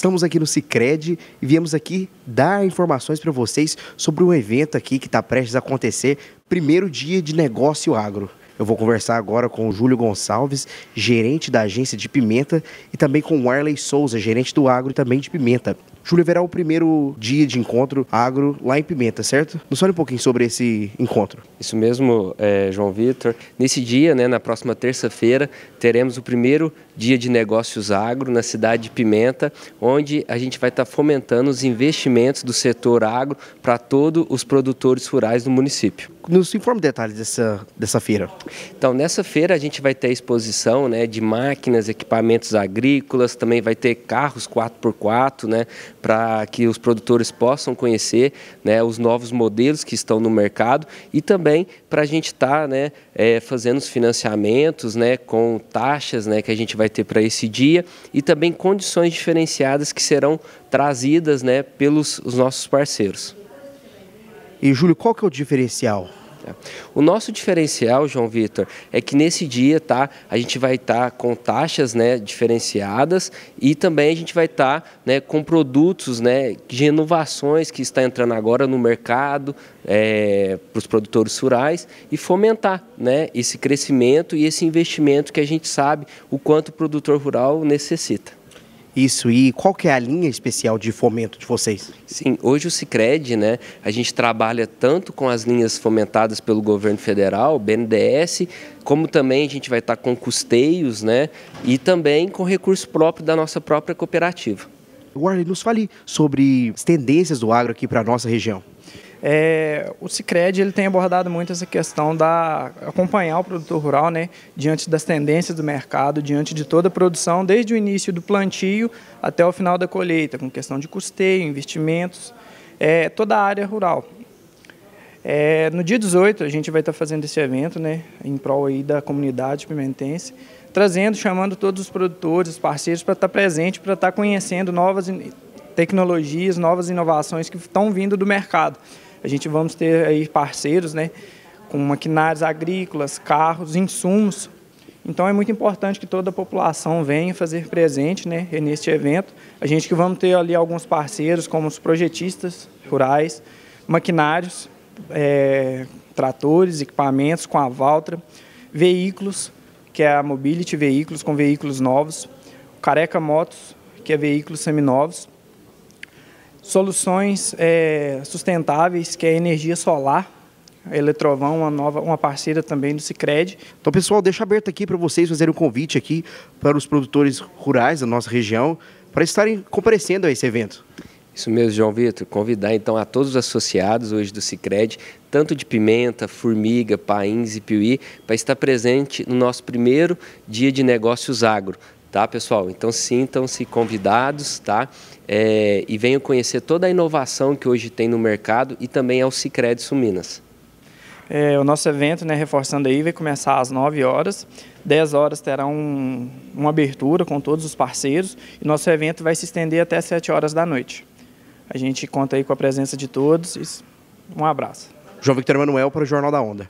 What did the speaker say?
Estamos aqui no Cicred e viemos aqui dar informações para vocês sobre um evento aqui que está prestes a acontecer, primeiro dia de negócio agro. Eu vou conversar agora com o Júlio Gonçalves, gerente da agência de pimenta, e também com o Arley Souza, gerente do agro e também de pimenta. Júlio haverá o primeiro dia de encontro agro lá em Pimenta, certo? Nos fale um pouquinho sobre esse encontro. Isso mesmo, é, João Vitor. Nesse dia, né, na próxima terça-feira, teremos o primeiro dia de negócios agro na cidade de Pimenta, onde a gente vai estar fomentando os investimentos do setor agro para todos os produtores rurais do município. Nos informe detalhes dessa, dessa feira. Então, nessa feira a gente vai ter exposição né, de máquinas, equipamentos agrícolas, também vai ter carros 4x4, né, para que os produtores possam conhecer né, os novos modelos que estão no mercado e também para a gente estar tá, né, é, fazendo os financiamentos né, com taxas né, que a gente vai ter para esse dia e também condições diferenciadas que serão trazidas né, pelos os nossos parceiros. E Júlio, qual que é o diferencial o nosso diferencial, João Vitor, é que nesse dia tá, a gente vai estar tá com taxas né, diferenciadas e também a gente vai estar tá, né, com produtos né, de inovações que está entrando agora no mercado é, para os produtores rurais e fomentar né, esse crescimento e esse investimento que a gente sabe o quanto o produtor rural necessita isso e qual que é a linha especial de fomento de vocês? Sim, hoje o Cicred, né, a gente trabalha tanto com as linhas fomentadas pelo governo federal, BNDES, como também a gente vai estar com custeios, né, e também com recurso próprio da nossa própria cooperativa. Warley, nos fale sobre as tendências do agro aqui para a nossa região. É, o Cicred ele tem abordado muito essa questão da acompanhar o produtor rural, né, diante das tendências do mercado, diante de toda a produção, desde o início do plantio até o final da colheita, com questão de custeio, investimentos, é, toda a área rural. É, no dia 18 a gente vai estar fazendo esse evento, né, em prol aí da comunidade pimentense, trazendo, chamando todos os produtores, os parceiros para estar presente, para estar conhecendo novas tecnologias, novas inovações que estão vindo do mercado. A gente vamos ter aí parceiros, né, com maquinários agrícolas, carros, insumos. Então é muito importante que toda a população venha fazer presente, né, neste evento. A gente que vamos ter ali alguns parceiros, como os projetistas rurais, maquinários, é, tratores, equipamentos com a Valtra, veículos, que é a Mobility Veículos com veículos novos, Careca Motos, que é veículos seminovos. Soluções é, sustentáveis, que é a energia solar, a Eletrovão, uma nova, uma parceira também do Cicred. Então, pessoal, deixa aberto aqui para vocês fazerem um convite aqui para os produtores rurais da nossa região para estarem comparecendo a esse evento. Isso mesmo, João Vitor. Convidar então a todos os associados hoje do Cicred, tanto de Pimenta, Formiga, Pains e Piuí, para estar presente no nosso primeiro dia de negócios agro, tá, pessoal? Então sintam-se convidados, tá? É, e venham conhecer toda a inovação que hoje tem no mercado e também ao Cicred Suminas. É, o nosso evento, né, reforçando aí, vai começar às 9 horas. 10 horas terá um, uma abertura com todos os parceiros e nosso evento vai se estender até 7 horas da noite. A gente conta aí com a presença de todos. Um abraço. João Victor Manuel para o Jornal da Onda.